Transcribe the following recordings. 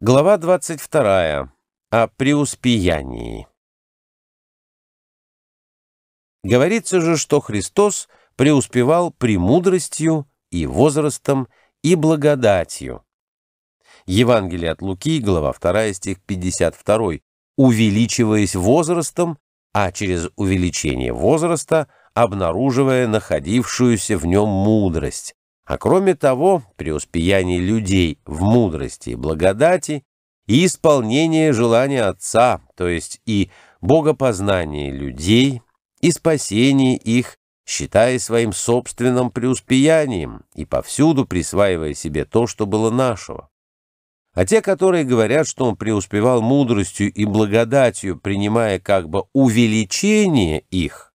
Глава 22. О преуспеянии. Говорится же, что Христос преуспевал премудростью и возрастом и благодатью. Евангелие от Луки, глава 2, стих 52, увеличиваясь возрастом, а через увеличение возраста обнаруживая находившуюся в нем мудрость, а кроме того, преуспеяние людей в мудрости и благодати и исполнение желания Отца, то есть и богопознание людей, и спасение их, считая своим собственным преуспеянием и повсюду присваивая себе то, что было нашего. А те, которые говорят, что он преуспевал мудростью и благодатью, принимая как бы увеличение их,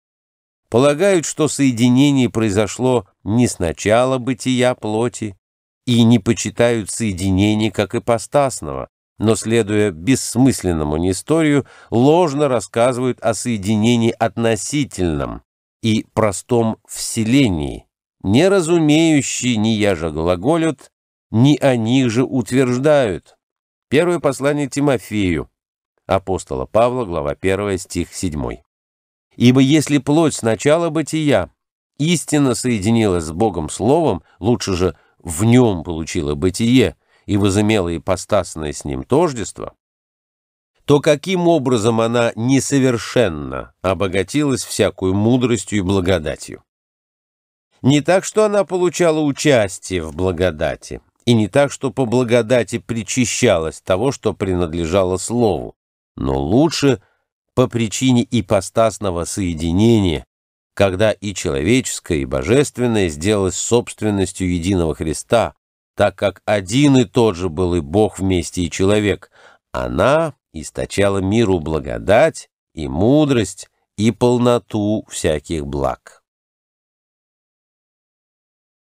полагают, что соединение произошло не сначала бытия плоти и не почитают соединений как ипостасного, но, следуя бессмысленному несторию, ложно рассказывают о соединении относительном и простом вселении, не разумеющие ни я же глаголют, ни о них же утверждают. Первое послание Тимофею, апостола Павла, глава 1, стих 7. «Ибо если плоть сначала бытия, Истина соединилась с Богом Словом, лучше же в нем получила бытие и возымела ипостасное с ним тождество, то каким образом она несовершенно обогатилась всякую мудростью и благодатью? Не так, что она получала участие в благодати, и не так, что по благодати причащалась того, что принадлежало слову, но лучше по причине ипостасного соединения когда и человеческое, и божественное сделалось собственностью единого Христа, так как один и тот же был и Бог вместе и человек, она источала миру благодать и мудрость и полноту всяких благ.